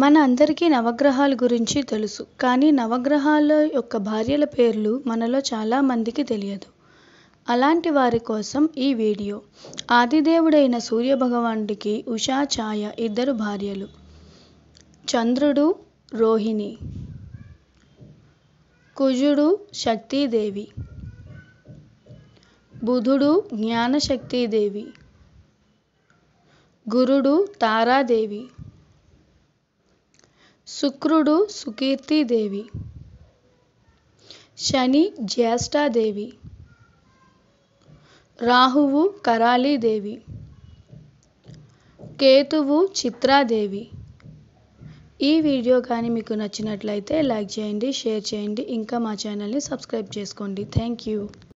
మన అందరికీ నవగ్రహాల గురించి తెలుసు కానీ నవగ్రహాల యొక్క భార్యల పేర్లు మనలో చాలా మందికి తెలియదు అలాంటి వారి కోసం ఈ వీడియో ఆదిదేవుడైన సూర్యభగవానుడికి ఉషా ఛాయ ఇద్దరు భార్యలు చంద్రుడు రోహిణి కుజుడు శక్తీదేవి బుధుడు జ్ఞానశక్తీదేవి గురుడు తారాదేవి శుక్రుడు సుకీర్తిదేవి శని జ్యేష్ఠాదేవి రాహువు కరాళీదేవి కేతువు చిత్రాదేవి ఈ వీడియో కానీ మీకు నచ్చినట్లయితే లైక్ చేయండి షేర్ చేయండి ఇంకా మా ఛానల్ని సబ్స్క్రైబ్ చేసుకోండి థ్యాంక్ యూ